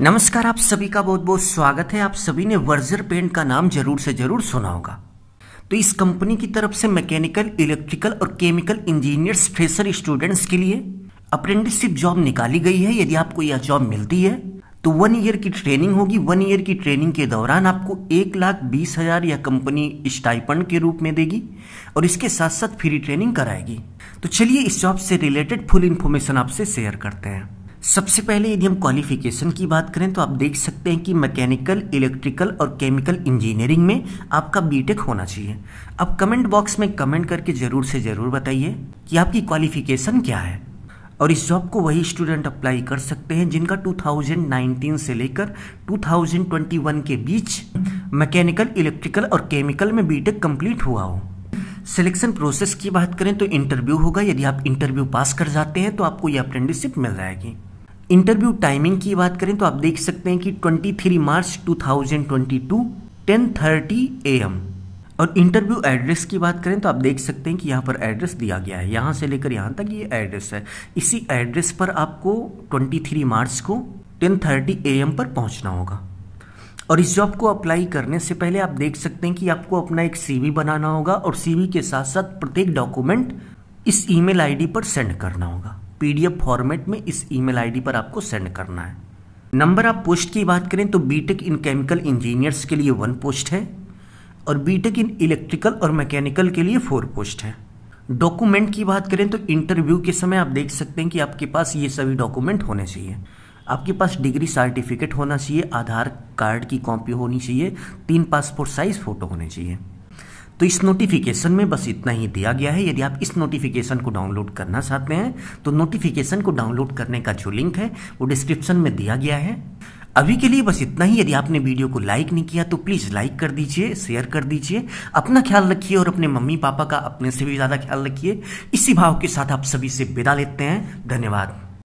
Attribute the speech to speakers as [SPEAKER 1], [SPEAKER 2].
[SPEAKER 1] नमस्कार आप सभी का बहुत बहुत स्वागत है आप सभी ने वर्जर पेंट का नाम जरूर से जरूर सुना होगा तो इस कंपनी की तरफ से मैकेनिकल इलेक्ट्रिकल और केमिकल इंजीनियर्स फ्रेशर स्टूडेंट्स के लिए अप्रेंटिसशिप जॉब निकाली गई है यदि आपको यह जॉब मिलती है तो वन ईयर की ट्रेनिंग होगी वन ईयर की ट्रेनिंग के दौरान आपको एक लाख बीस हजार यह कंपनी स्टाइपन के रूप में देगी और इसके साथ साथ फ्री ट्रेनिंग कराएगी तो चलिए इस जॉब से रिलेटेड फुल इन्फॉर्मेशन आपसे शेयर करते हैं सबसे पहले यदि हम क्वालिफिकेशन की बात करें तो आप देख सकते हैं कि मैकेनिकल इलेक्ट्रिकल और केमिकल इंजीनियरिंग में आपका बीटेक होना चाहिए आप कमेंट बॉक्स में कमेंट करके ज़रूर से ज़रूर बताइए कि आपकी क्वालिफिकेशन क्या है और इस जॉब को वही स्टूडेंट अप्लाई कर सकते हैं जिनका 2019 से लेकर 2021 के बीच मैकेनिकल इलेक्ट्रिकल और केमिकल में बीटेक कंप्लीट हुआ हो सिलेक्शन प्रोसेस की बात करें तो इंटरव्यू होगा यदि आप इंटरव्यू पास कर जाते हैं तो आपको ये अप्रेंटिसशिप मिल जाएगी इंटरव्यू टाइमिंग की बात करें तो आप देख सकते हैं कि 23 मार्च 2022 10:30 एम और इंटरव्यू एड्रेस की बात करें तो आप देख सकते हैं कि यहाँ पर एड्रेस दिया गया है यहाँ से लेकर यहाँ तक ये एड्रेस है इसी एड्रेस पर आपको 23 मार्च को 10:30 एम पर पहुँचना होगा और इस जॉब को अप्लाई करने से पहले आप देख सकते हैं कि आपको अपना एक सी बनाना होगा और सी के साथ साथ प्रत्येक डॉक्यूमेंट इस ईमेल आईडी पर सेंड करना होगा पीडीएफ फॉर्मेट में इस ईमेल आईडी पर आपको सेंड करना है नंबर आप पोस्ट की बात करें तो बीटेक इन केमिकल इंजीनियर्स के लिए वन पोस्ट है और बीटेक इन इलेक्ट्रिकल और मैकेनिकल के लिए फोर पोस्ट है डॉक्यूमेंट की बात करें तो इंटरव्यू के समय आप देख सकते हैं कि आपके पास ये सभी डॉक्यूमेंट होने चाहिए आपके पास डिग्री सर्टिफिकेट होना चाहिए आधार कार्ड की कॉपी होनी चाहिए तीन पासपोर्ट साइज़ फ़ोटो होने चाहिए तो इस नोटिफिकेशन में बस इतना ही दिया गया है यदि आप इस नोटिफिकेशन को डाउनलोड करना चाहते हैं तो नोटिफिकेशन को डाउनलोड करने का जो लिंक है वो डिस्क्रिप्शन में दिया गया है अभी के लिए बस इतना ही यदि आपने वीडियो को लाइक नहीं किया तो प्लीज़ लाइक कर दीजिए शेयर कर दीजिए अपना ख्याल रखिए और अपने मम्मी पापा का अपने से भी ज़्यादा ख्याल रखिए इसी भाव के साथ आप सभी से विदा लेते हैं धन्यवाद